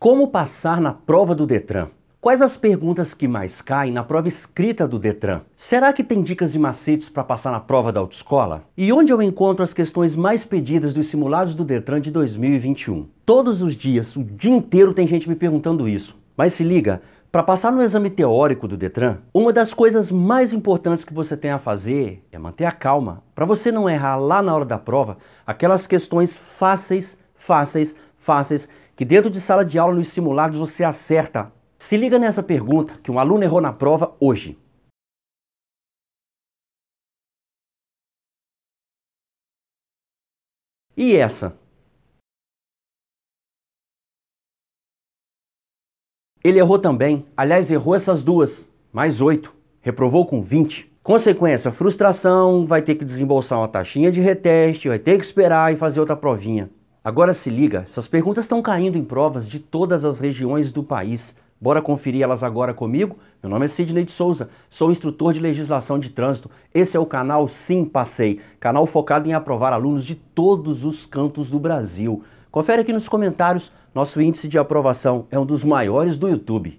Como passar na prova do Detran? Quais as perguntas que mais caem na prova escrita do Detran? Será que tem dicas e macetes para passar na prova da autoescola? E onde eu encontro as questões mais pedidas dos simulados do Detran de 2021? Todos os dias, o dia inteiro, tem gente me perguntando isso. Mas se liga, para passar no exame teórico do Detran, uma das coisas mais importantes que você tem a fazer é manter a calma, para você não errar lá na hora da prova aquelas questões fáceis, fáceis, fáceis que dentro de sala de aula nos simulados você acerta. Se liga nessa pergunta que um aluno errou na prova hoje. E essa? Ele errou também, aliás, errou essas duas, mais oito. Reprovou com 20. Consequência, frustração, vai ter que desembolsar uma taxinha de reteste, vai ter que esperar e fazer outra provinha. Agora se liga, essas perguntas estão caindo em provas de todas as regiões do país. Bora conferir elas agora comigo? Meu nome é Sidney de Souza, sou instrutor de legislação de trânsito. Esse é o canal Sim Passei, canal focado em aprovar alunos de todos os cantos do Brasil. Confere aqui nos comentários, nosso índice de aprovação é um dos maiores do YouTube.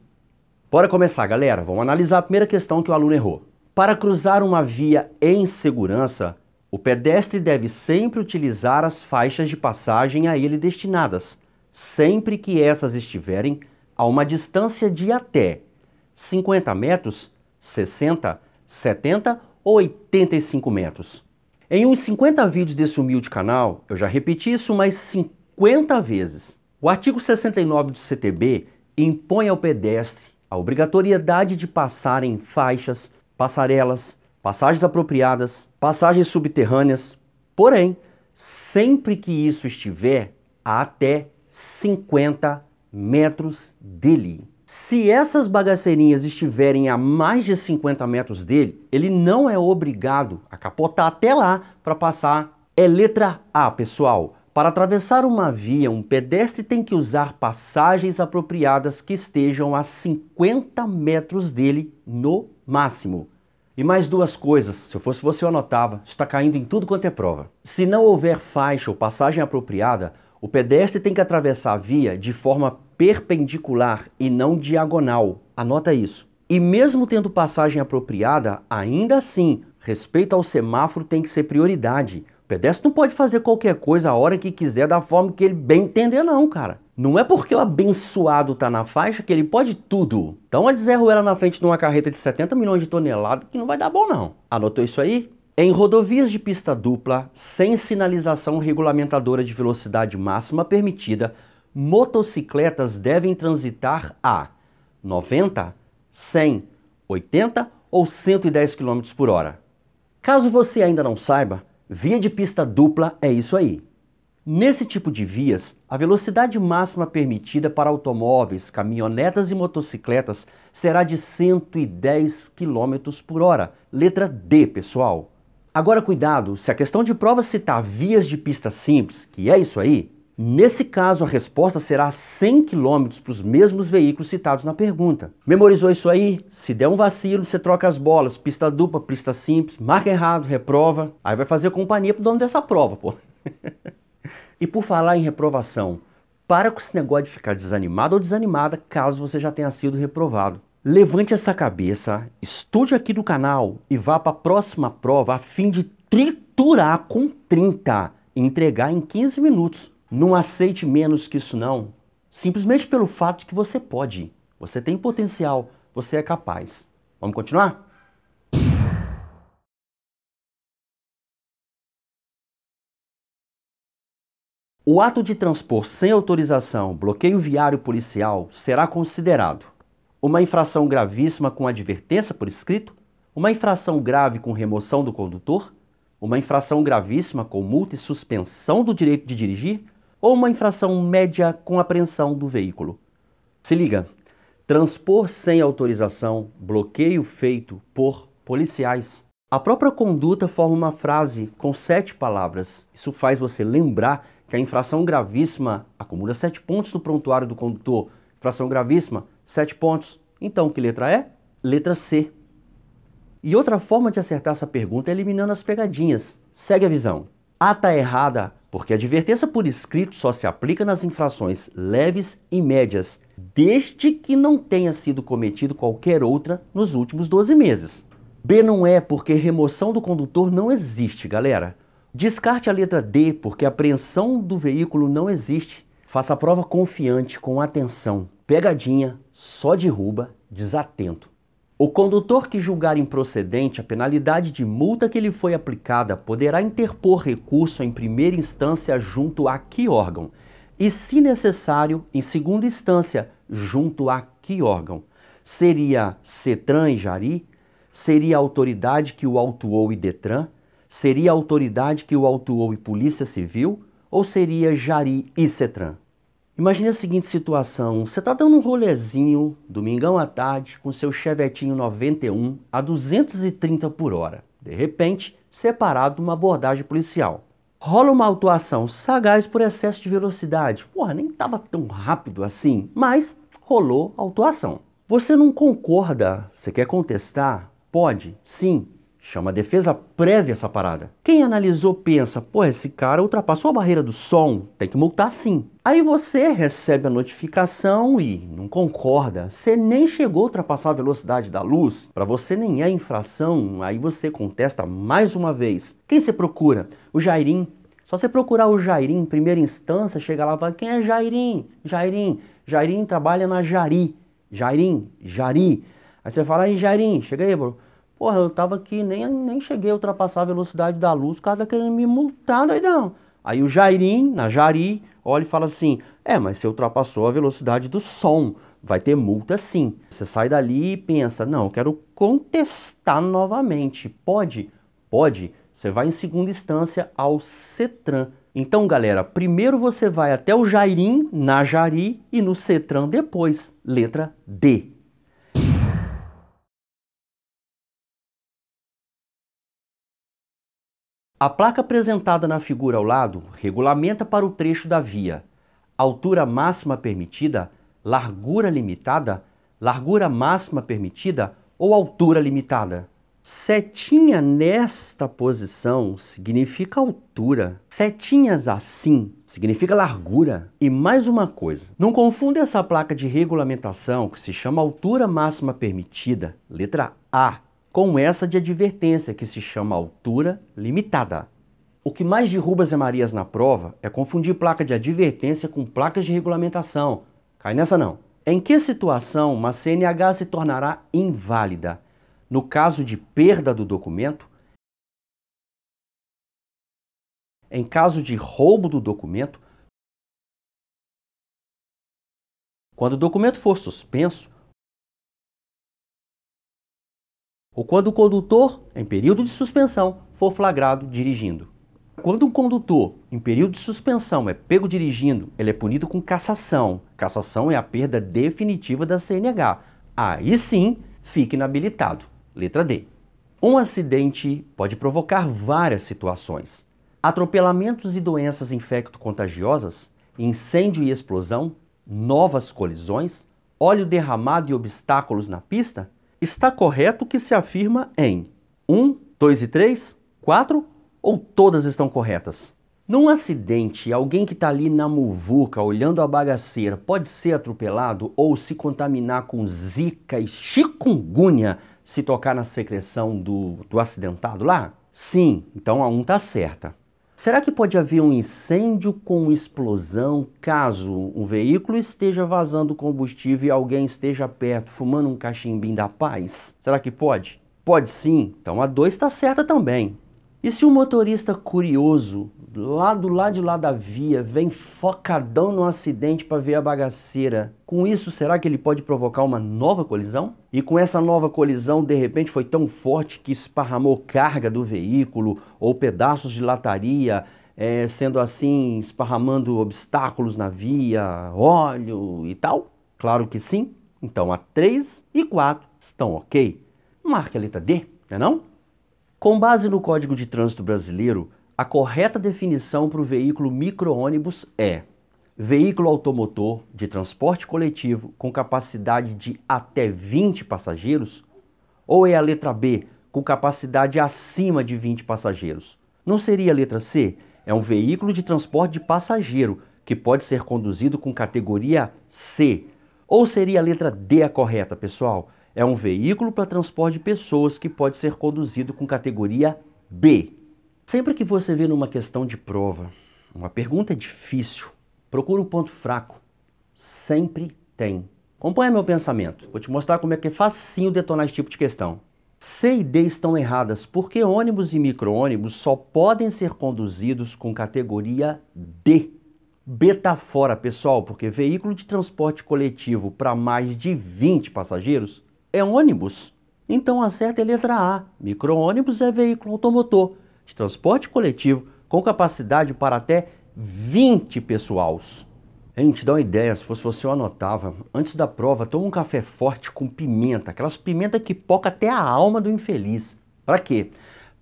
Bora começar, galera. Vamos analisar a primeira questão que o aluno errou. Para cruzar uma via em segurança, o pedestre deve sempre utilizar as faixas de passagem a ele destinadas, sempre que essas estiverem a uma distância de até 50 metros, 60, 70 ou 85 metros. Em uns 50 vídeos desse humilde canal, eu já repeti isso mais 50 vezes. O artigo 69 do CTB impõe ao pedestre a obrigatoriedade de passar em faixas, passarelas, passagens apropriadas, passagens subterrâneas, porém, sempre que isso estiver a até 50 metros dele. Se essas bagaceirinhas estiverem a mais de 50 metros dele, ele não é obrigado a capotar até lá para passar. É letra A, pessoal. Para atravessar uma via, um pedestre tem que usar passagens apropriadas que estejam a 50 metros dele no máximo. E mais duas coisas, se eu fosse você eu anotava, isso está caindo em tudo quanto é prova. Se não houver faixa ou passagem apropriada, o pedestre tem que atravessar a via de forma perpendicular e não diagonal. Anota isso. E mesmo tendo passagem apropriada, ainda assim, respeito ao semáforo tem que ser prioridade, pedestre não pode fazer qualquer coisa a hora que quiser, da forma que ele bem entender, não, cara. Não é porque o abençoado tá na faixa que ele pode tudo. Então a ruela na frente de uma carreta de 70 milhões de toneladas que não vai dar bom, não. Anotou isso aí? Em rodovias de pista dupla, sem sinalização regulamentadora de velocidade máxima permitida, motocicletas devem transitar a 90, 100, 80 ou 110 km por hora. Caso você ainda não saiba, Via de pista dupla é isso aí. Nesse tipo de vias, a velocidade máxima permitida para automóveis, caminhonetas e motocicletas será de 110 km por hora, letra D, pessoal. Agora cuidado, se a questão de prova citar vias de pista simples, que é isso aí, Nesse caso, a resposta será 100 km para os mesmos veículos citados na pergunta. Memorizou isso aí? Se der um vacilo, você troca as bolas, pista dupla, pista simples, marca errado, reprova. Aí vai fazer companhia para o dono dessa prova, pô. e por falar em reprovação, para com esse negócio de ficar desanimado ou desanimada caso você já tenha sido reprovado. Levante essa cabeça, estude aqui do canal e vá para a próxima prova a fim de triturar com 30 e entregar em 15 minutos. Não aceite menos que isso não, simplesmente pelo fato de que você pode. Você tem potencial, você é capaz. Vamos continuar? O ato de transpor sem autorização bloqueio viário policial será considerado uma infração gravíssima com advertência por escrito, uma infração grave com remoção do condutor, uma infração gravíssima com multa e suspensão do direito de dirigir, ou uma infração média com apreensão do veículo. Se liga, transpor sem autorização bloqueio feito por policiais. A própria conduta forma uma frase com sete palavras. Isso faz você lembrar que a infração gravíssima acumula sete pontos no prontuário do condutor. Infração gravíssima, sete pontos. Então, que letra é? Letra C. E outra forma de acertar essa pergunta é eliminando as pegadinhas. Segue a visão. A está errada porque a advertência por escrito só se aplica nas infrações leves e médias, desde que não tenha sido cometido qualquer outra nos últimos 12 meses. B não é porque remoção do condutor não existe, galera. Descarte a letra D porque apreensão do veículo não existe. Faça a prova confiante, com atenção. Pegadinha, só derruba desatento. O condutor que julgar improcedente a penalidade de multa que lhe foi aplicada poderá interpor recurso em primeira instância junto a que órgão e, se necessário, em segunda instância junto a que órgão? Seria CETRAN e JARI? Seria a autoridade que o autuou e DETRAN? Seria a autoridade que o autuou e Polícia Civil? Ou seria JARI e CETRAN? Imagine a seguinte situação: você está dando um rolezinho, domingão à tarde, com seu chevetinho 91 a 230 por hora, de repente, separado de uma abordagem policial. Rola uma autuação sagaz por excesso de velocidade. Porra, nem estava tão rápido assim, mas rolou autuação. Você não concorda? Você quer contestar? Pode, sim, Chama defesa prévia essa parada. Quem analisou pensa, pô, esse cara ultrapassou a barreira do som, tem que multar sim. Aí você recebe a notificação e não concorda. Você nem chegou a ultrapassar a velocidade da luz. Para você nem é infração, aí você contesta mais uma vez. Quem você procura? O Jairim. Só você procurar o Jairim em primeira instância, chega lá e fala, quem é Jairim? Jairim. Jairim trabalha na Jari. Jairim, Jari. Aí você fala, aí Jairim, chega aí, bro. Porra, eu tava aqui, nem, nem cheguei a ultrapassar a velocidade da luz, o cara tá querendo me multar, doidão. Aí o Jairim, na Jari, olha e fala assim: é, mas você ultrapassou a velocidade do som, vai ter multa sim. Você sai dali e pensa: não, eu quero contestar novamente. Pode? Pode. Você vai em segunda instância ao CETRAN. Então, galera, primeiro você vai até o Jairim, na Jari e no CETRAN depois. Letra D. A placa apresentada na figura ao lado regulamenta para o trecho da via altura máxima permitida, largura limitada, largura máxima permitida ou altura limitada. Setinha nesta posição significa altura. Setinhas assim significa largura. E mais uma coisa, não confunda essa placa de regulamentação que se chama altura máxima permitida, letra A, com essa de advertência que se chama altura limitada. O que mais derruba Zé Marias na prova é confundir placa de advertência com placas de regulamentação. Cai nessa não. Em que situação uma CNH se tornará inválida? No caso de perda do documento? Em caso de roubo do documento? Quando o documento for suspenso, ou quando o condutor, em período de suspensão, for flagrado dirigindo. Quando um condutor, em período de suspensão, é pego dirigindo, ele é punido com cassação. Cassação é a perda definitiva da CNH. Aí sim, fica inabilitado. Letra D. Um acidente pode provocar várias situações. Atropelamentos e doenças infecto-contagiosas, incêndio e explosão, novas colisões, óleo derramado e obstáculos na pista, está correto o que se afirma em 1, 2 e 3, 4 ou todas estão corretas? Num acidente, alguém que está ali na muvuca olhando a bagaceira pode ser atropelado ou se contaminar com zika e chikungunya se tocar na secreção do, do acidentado lá? Sim, então a 1 um está certa. Será que pode haver um incêndio com explosão caso um veículo esteja vazando combustível e alguém esteja perto fumando um cachimbim da paz? Será que pode? Pode sim, então a 2 está certa também. E se o um motorista curioso, lá do lado de lá da via, vem focadão no acidente para ver a bagaceira, com isso será que ele pode provocar uma nova colisão? E com essa nova colisão, de repente foi tão forte que esparramou carga do veículo ou pedaços de lataria, é, sendo assim, esparramando obstáculos na via, óleo e tal? Claro que sim. Então a 3 e 4 estão ok. Marca a letra D, não é não? Com base no Código de Trânsito Brasileiro, a correta definição para o veículo micro-ônibus é veículo automotor de transporte coletivo com capacidade de até 20 passageiros? Ou é a letra B, com capacidade acima de 20 passageiros? Não seria a letra C? É um veículo de transporte de passageiro que pode ser conduzido com categoria C. Ou seria a letra D a correta, pessoal? É um veículo para transporte de pessoas que pode ser conduzido com categoria B. Sempre que você vê numa questão de prova uma pergunta é difícil, procura um ponto fraco. Sempre tem. Acompanha meu pensamento. Vou te mostrar como é que é facinho detonar esse tipo de questão. C e D estão erradas porque ônibus e micro-ônibus só podem ser conduzidos com categoria B. B tá fora, pessoal, porque veículo de transporte coletivo para mais de 20 passageiros é ônibus. Então a é letra A. Micro-ônibus é veículo automotor de transporte coletivo com capacidade para até 20 pessoais. Gente, dá uma ideia, se fosse você eu anotava. Antes da prova, toma um café forte com pimenta, aquelas pimenta que poca até a alma do infeliz. Para quê?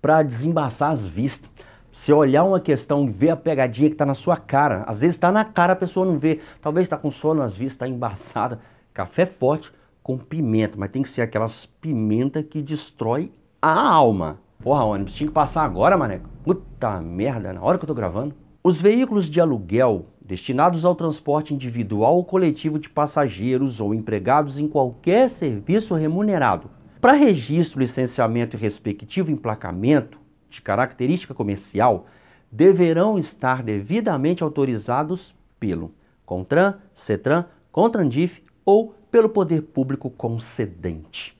Para desembaçar as vistas. Você olhar uma questão e ver a pegadinha que está na sua cara. Às vezes está na cara, a pessoa não vê. Talvez está com sono, às vistas está embaçada. Café forte com pimenta, mas tem que ser aquelas pimenta que destrói a alma. Porra, ônibus, tinha que passar agora, mané. Puta merda, na hora que eu tô gravando. Os veículos de aluguel destinados ao transporte individual ou coletivo de passageiros ou empregados em qualquer serviço remunerado, para registro, licenciamento e respectivo emplacamento de característica comercial, deverão estar devidamente autorizados pelo CONTRAN, CETRAN, CONTRANDIF ou pelo poder público concedente.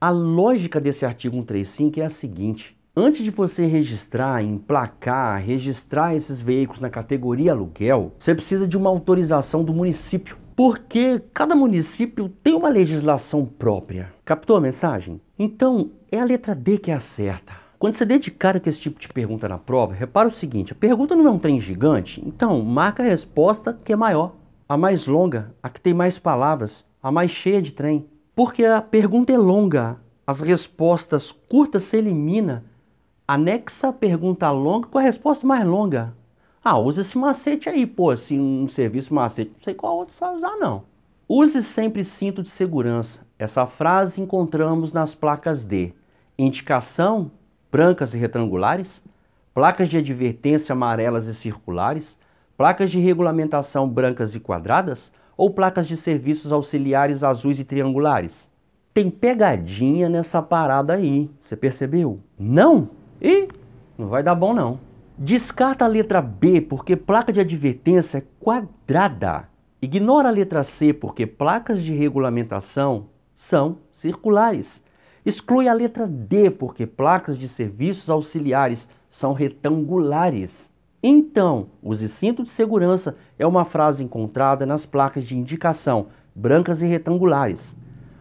A lógica desse artigo 135 é a seguinte: antes de você registrar, emplacar, registrar esses veículos na categoria aluguel, você precisa de uma autorização do município. Porque cada município tem uma legislação própria. Captou a mensagem? Então, é a letra D que é a certa. Quando você dedicar com esse tipo de pergunta na prova, repara o seguinte: a pergunta não é um trem gigante, então marca a resposta que é maior. A mais longa, a que tem mais palavras, a mais cheia de trem. Porque a pergunta é longa, as respostas curtas se elimina, anexa a pergunta longa com a resposta mais longa. Ah, usa esse macete aí, pô, assim, um serviço macete, não sei qual outro vai usar não. Use sempre cinto de segurança. Essa frase encontramos nas placas de indicação, brancas e retangulares, placas de advertência amarelas e circulares, placas de regulamentação brancas e quadradas, ou placas de serviços auxiliares azuis e triangulares? Tem pegadinha nessa parada aí, você percebeu? Não? E não vai dar bom não. Descarta a letra B porque placa de advertência é quadrada. Ignora a letra C porque placas de regulamentação são circulares. Exclui a letra D porque placas de serviços auxiliares são retangulares. Então, use cinto de segurança é uma frase encontrada nas placas de indicação, brancas e retangulares.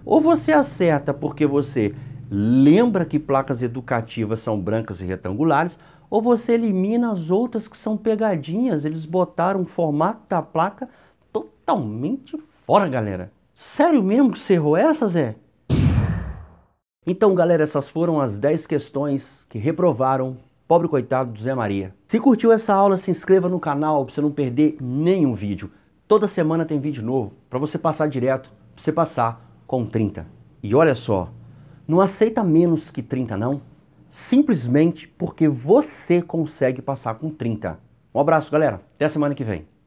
Ou você acerta porque você lembra que placas educativas são brancas e retangulares, ou você elimina as outras que são pegadinhas. Eles botaram o formato da placa totalmente fora, galera. Sério mesmo que você errou essa, Zé? Então, galera, essas foram as 10 questões que reprovaram Pobre coitado do Zé Maria. Se curtiu essa aula, se inscreva no canal para você não perder nenhum vídeo. Toda semana tem vídeo novo, para você passar direto, para você passar com 30. E olha só, não aceita menos que 30 não, simplesmente porque você consegue passar com 30. Um abraço, galera. Até semana que vem.